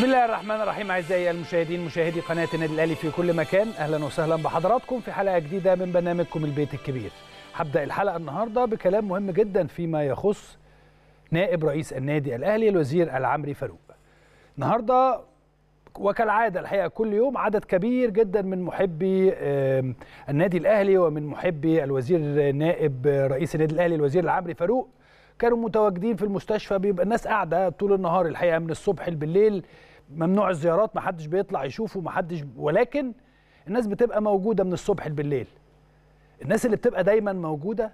بسم الله الرحمن الرحيم اعزائي المشاهدين مشاهدي قناه النادي الاهلي في كل مكان اهلا وسهلا بحضراتكم في حلقه جديده من برنامجكم البيت الكبير هبدا الحلقه النهارده بكلام مهم جدا فيما يخص نائب رئيس النادي الاهلي الوزير العمري فاروق النهارده وكالعاده الحقيقه كل يوم عدد كبير جدا من محبي النادي الاهلي ومن محبي الوزير نائب رئيس النادي الاهلي الوزير العمري فاروق كانوا متواجدين في المستشفى بيبقى الناس قاعده طول النهار الحقيقه من الصبح بالليل ممنوع الزيارات ما حدش بيطلع يشوفه ما حدش ولكن الناس بتبقى موجوده من الصبح بالليل الناس اللي بتبقى دايما موجوده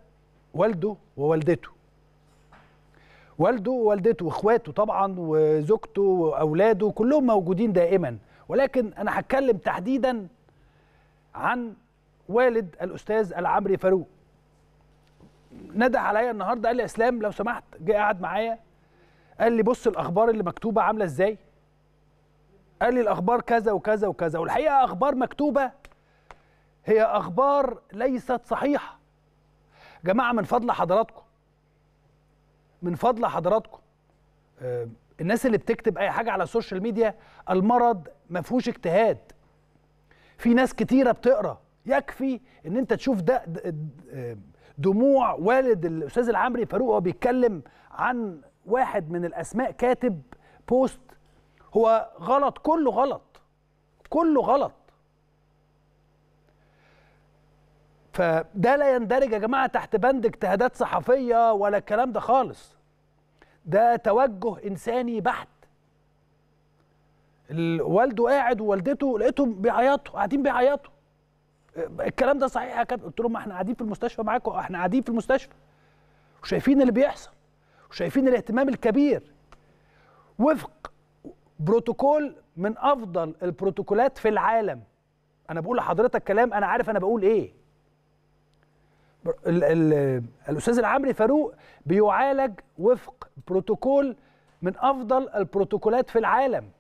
والده ووالدته والده ووالدته واخواته طبعا وزوجته واولاده كلهم موجودين دائما ولكن انا هتكلم تحديدا عن والد الاستاذ العمري فاروق ندى عليا النهارده قال لي اسلام لو سمحت جه قعد معايا قال لي بص الاخبار اللي مكتوبه عامله ازاي قال لي الاخبار كذا وكذا وكذا والحقيقه اخبار مكتوبه هي اخبار ليست صحيحه جماعه من فضل حضراتكم من فضل حضراتكم آه، الناس اللي بتكتب اي حاجه على السوشيال ميديا المرض ما فيهوش اجتهاد في ناس كتيره بتقرا يكفي ان انت تشوف ده آه، دموع والد الاستاذ العمري فاروق وهو بيتكلم عن واحد من الاسماء كاتب بوست هو غلط كله غلط كله غلط فده لا يندرج يا جماعه تحت بند اجتهادات صحفيه ولا الكلام ده خالص ده توجه انساني بحت والده قاعد ووالدته لقيتهم بيعيطوا قاعدين بيعيطوا الكلام ده صحيح يا كابتن قلت لهم احنا قاعدين في المستشفى معاكم احنا قاعدين في المستشفى وشايفين اللي بيحصل وشايفين الاهتمام الكبير وفق بروتوكول من افضل البروتوكولات في العالم انا بقول لحضرتك كلام انا عارف انا بقول ايه ال ال الاستاذ العمري فاروق بيعالج وفق بروتوكول من افضل البروتوكولات في العالم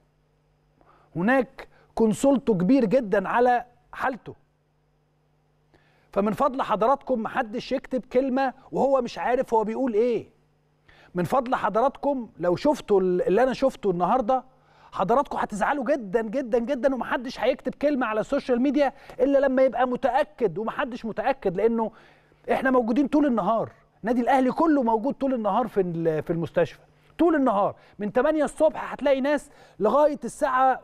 هناك كونسولتو كبير جدا على حالته فمن فضل حضراتكم محدش يكتب كلمه وهو مش عارف هو بيقول ايه من فضل حضراتكم لو شفتوا اللي انا شفته النهارده حضراتكم هتزعلوا جدا جدا جدا ومحدش هيكتب كلمه على السوشيال ميديا الا لما يبقى متاكد ومحدش متاكد لانه احنا موجودين طول النهار نادي الاهلي كله موجود طول النهار في في المستشفى طول النهار من 8 الصبح هتلاقي ناس لغايه الساعه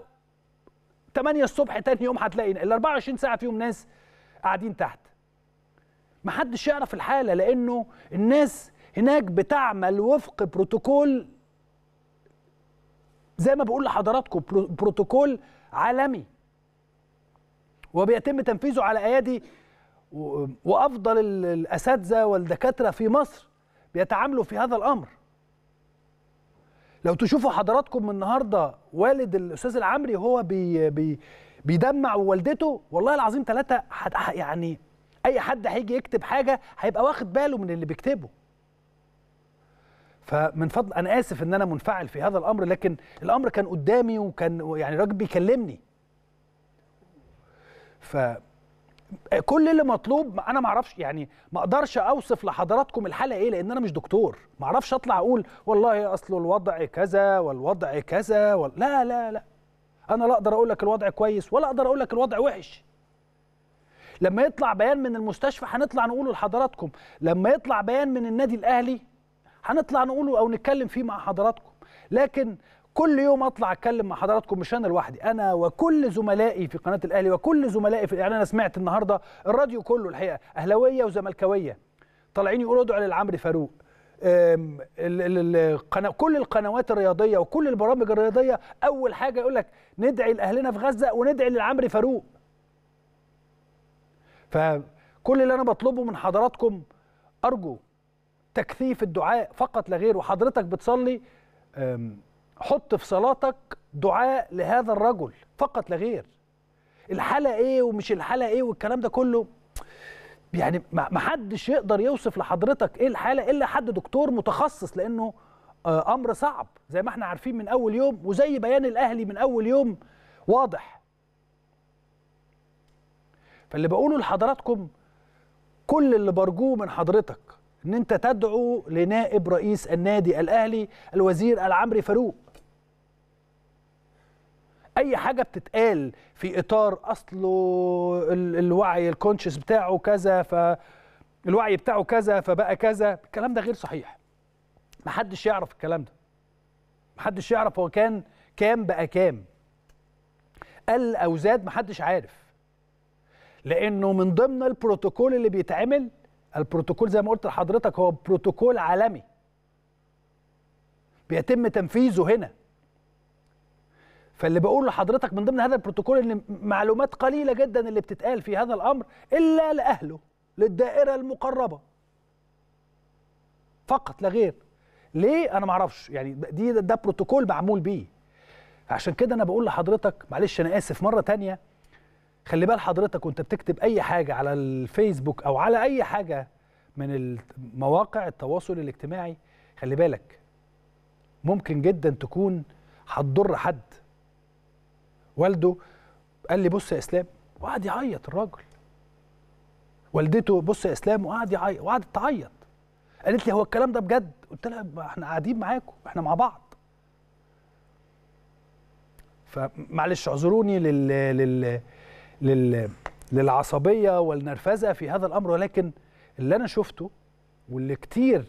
8 الصبح تاني يوم هتلاقي ال 24 ساعه فيهم ناس قاعدين تحت محدش يعرف الحاله لانه الناس هناك بتعمل وفق بروتوكول زي ما بقول لحضراتكم بروتوكول عالمي وبيتم تنفيذه على ايادي وافضل الاساتذه والدكاتره في مصر بيتعاملوا في هذا الامر لو تشوفوا حضراتكم من النهارده والد الاستاذ العمري هو بي بي بيدمع ووالدته والله العظيم ثلاثه يعني اي حد هيجي يكتب حاجه هيبقى واخد باله من اللي بيكتبه فمن فضل انا اسف ان انا منفعل في هذا الامر لكن الامر كان قدامي وكان يعني راجل بيكلمني ف كل اللي مطلوب انا ما اعرفش يعني ما اقدرش اوصف لحضراتكم الحاله ايه لان انا مش دكتور ما اعرفش اطلع اقول والله اصل الوضع كذا والوضع كذا وال... لا لا لا انا لا اقدر اقول لك الوضع كويس ولا اقدر اقول لك الوضع وحش لما يطلع بيان من المستشفى هنطلع نقوله لحضراتكم لما يطلع بيان من النادي الاهلي هنطلع نقوله او نتكلم فيه مع حضراتكم لكن كل يوم اطلع اتكلم مع حضراتكم مش انا لوحدي انا وكل زملائي في قناه الاهلي وكل زملائي في يعني انا سمعت النهارده الراديو كله الحقيقه اهلاويه وزملكاويه طالعين يقولوا ادعوا للعمري فاروق كل القنوات الرياضيه وكل البرامج الرياضيه اول حاجه يقول لك ندعي لاهلنا في غزه وندعي للعمري فاروق فكل اللي انا بطلبه من حضراتكم ارجو تكثيف الدعاء فقط لا غير وحضرتك بتصلي حط في صلاتك دعاء لهذا الرجل فقط لا غير الحالة ايه ومش الحالة ايه والكلام ده كله يعني ما حدش يقدر يوصف لحضرتك ايه الحالة الا حد دكتور متخصص لانه آه، امر صعب زي ما احنا عارفين من اول يوم وزي بيان الاهلي من اول يوم واضح فاللي بقوله لحضراتكم كل اللي برجوه من حضرتك ان انت تدعو لنائب رئيس النادي الاهلي الوزير العمري فاروق اي حاجه بتتقال في اطار اصله الوعي الكونشس بتاعه كذا ف الوعي بتاعه كذا فبقى كذا الكلام ده غير صحيح محدش يعرف الكلام ده محدش يعرف هو كان كام بقى كام قل او زاد محدش عارف لانه من ضمن البروتوكول اللي بيتعمل البروتوكول زي ما قلت لحضرتك هو بروتوكول عالمي بيتم تنفيذه هنا فاللي بقول لحضرتك من ضمن هذا البروتوكول ان معلومات قليله جدا اللي بتتقال في هذا الامر الا لاهله للدائره المقربه فقط لا غير ليه انا ما اعرفش يعني دي ده, ده بروتوكول معمول بيه عشان كده انا بقول لحضرتك معلش انا اسف مره ثانيه خلي بال حضرتك وانت بتكتب اي حاجه على الفيسبوك او على اي حاجه من مواقع التواصل الاجتماعي خلي بالك ممكن جدا تكون هتضر حد والده قال لي بص يا اسلام وقعد يعيط الراجل والدته بص يا اسلام وقعد يعيط وقعدت تعيط قالت لي هو الكلام ده بجد قلت لها احنا قاعدين معاكم احنا مع بعض فمعلش اعذروني لل... لل... لل للعصبيه والنرفزه في هذا الامر ولكن اللي انا شفته واللي كتير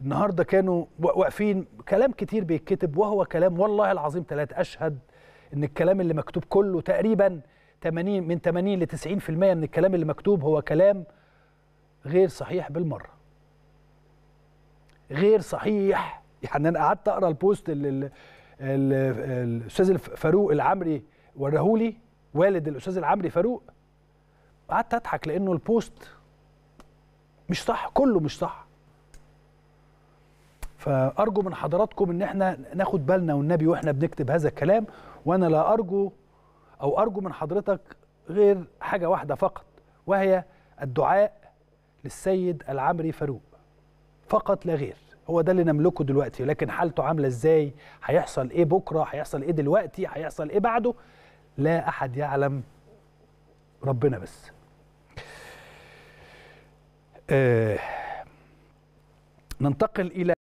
النهارده كانوا واقفين كلام كتير بيتكتب وهو كلام والله العظيم ثلاثة اشهد ان الكلام اللي مكتوب كله تقريبا 80 من 80 ل 90% من الكلام اللي مكتوب هو كلام غير صحيح بالمره. غير صحيح يعني انا قعدت اقرا البوست اللي الاستاذ فاروق العمري ورهولي والد الاستاذ العمري فاروق قعدت اضحك لانه البوست مش صح كله مش صح فارجو من حضراتكم ان احنا ناخد بالنا والنبي واحنا بنكتب هذا الكلام وانا لا ارجو او ارجو من حضرتك غير حاجه واحده فقط وهي الدعاء للسيد العمري فاروق فقط لا غير هو ده اللي نملكه دلوقتي لكن حالته عامله ازاي هيحصل ايه بكره هيحصل ايه دلوقتي هيحصل ايه بعده لا أحد يعلم ربنا بس آه ننتقل إلى